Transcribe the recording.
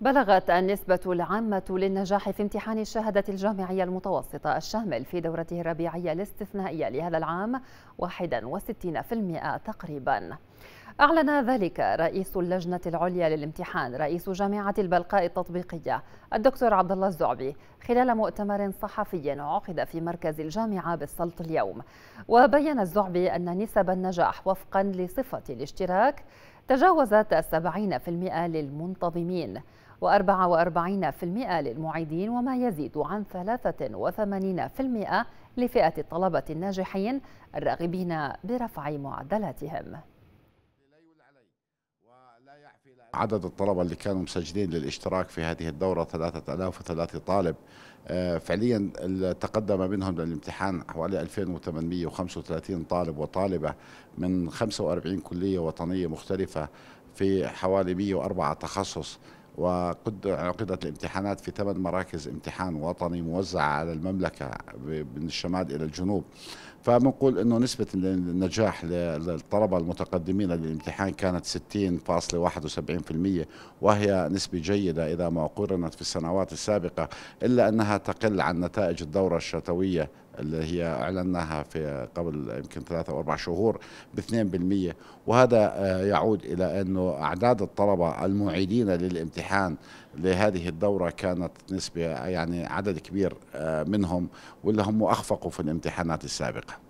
بلغت النسبة العامة للنجاح في امتحان الشهادة الجامعية المتوسطة الشامل في دورته الربيعية الاستثنائية لهذا العام 61% تقريبا أعلن ذلك رئيس اللجنة العليا للامتحان رئيس جامعة البلقاء التطبيقية الدكتور عبد الله الزعبي خلال مؤتمر صحفي عقد في مركز الجامعة بالسلط اليوم وبين الزعبي أن نسب النجاح وفقا لصفة الاشتراك تجاوزت 70% للمنتظمين و44% للمعيدين وما يزيد عن 83% لفئة الطلبة الناجحين الراغبين برفع معدلاتهم عدد الطلبة اللي كانوا مسجلين للاشتراك في هذه الدورة 3003 طالب آه، فعليا تقدم منهم للامتحان حوالي 2835 طالب وطالبة من 45 كلية وطنية مختلفة في حوالي 104 تخصص وقد عقدت الامتحانات في ثمان مراكز امتحان وطني موزعة على المملكة من الشمال إلى الجنوب فبنقول انه نسبه النجاح للطلبه المتقدمين للامتحان كانت 60.71% وهي نسبه جيده اذا ما قرنت في السنوات السابقه الا انها تقل عن نتائج الدوره الشتويه اللي هي اعلناها في قبل يمكن ثلاثة او اربع شهور ب 2% وهذا آه، يعود الى انه اعداد الطلبه المعيدين للامتحان لهذه الدورة كانت نسبة يعني عدد كبير آه، منهم واللي هم أخفقوا في الامتحانات السابقة